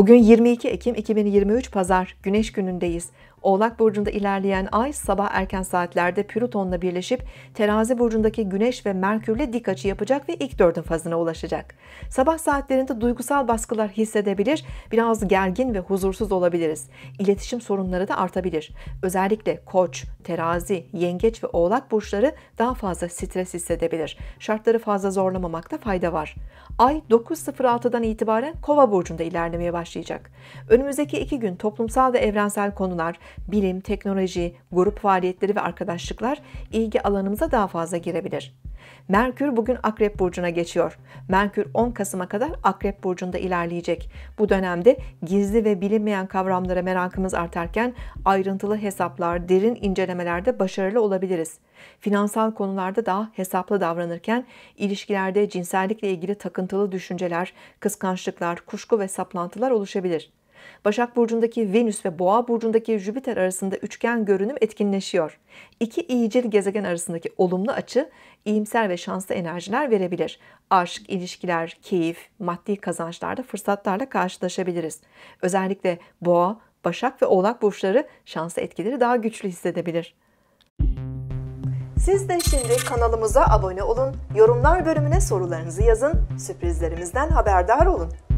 Bugün 22 Ekim 2023 Pazar Güneş günündeyiz. Oğlak burcunda ilerleyen ay sabah erken saatlerde Plüton'la birleşip Terazi burcundaki Güneş ve Merkür'le dik açı yapacak ve ilk dördün fazına ulaşacak. Sabah saatlerinde duygusal baskılar hissedebilir, biraz gergin ve huzursuz olabiliriz. İletişim sorunları da artabilir. Özellikle Koç, Terazi, Yengeç ve Oğlak burçları daha fazla stres hissedebilir. Şartları fazla zorlamamakta fayda var. Ay 9.06'dan itibaren Kova burcunda ilerlemeye başlayacak. Önümüzdeki iki gün toplumsal ve evrensel konular, bilim, teknoloji, grup faaliyetleri ve arkadaşlıklar ilgi alanımıza daha fazla girebilir. Merkür bugün Akrep Burcu'na geçiyor. Merkür 10 Kasım'a kadar Akrep Burcu'nda ilerleyecek. Bu dönemde gizli ve bilinmeyen kavramlara merakımız artarken ayrıntılı hesaplar, derin incelemelerde başarılı olabiliriz. Finansal konularda daha hesaplı davranırken ilişkilerde cinsellikle ilgili takıntılı düşünceler, kıskançlıklar, kuşku ve saplantılar oluşabilir. Başak Burcu'ndaki Venüs ve Boğa Burcu'ndaki Jüpiter arasında üçgen görünüm etkinleşiyor. İki iyicil gezegen arasındaki olumlu açı iyimser ve şanslı enerjiler verebilir. Aşk, ilişkiler, keyif, maddi kazançlarda fırsatlarla karşılaşabiliriz. Özellikle Boğa, Başak ve Oğlak burçları şanslı etkileri daha güçlü hissedebilir. Siz de şimdi kanalımıza abone olun, yorumlar bölümüne sorularınızı yazın, sürprizlerimizden haberdar olun.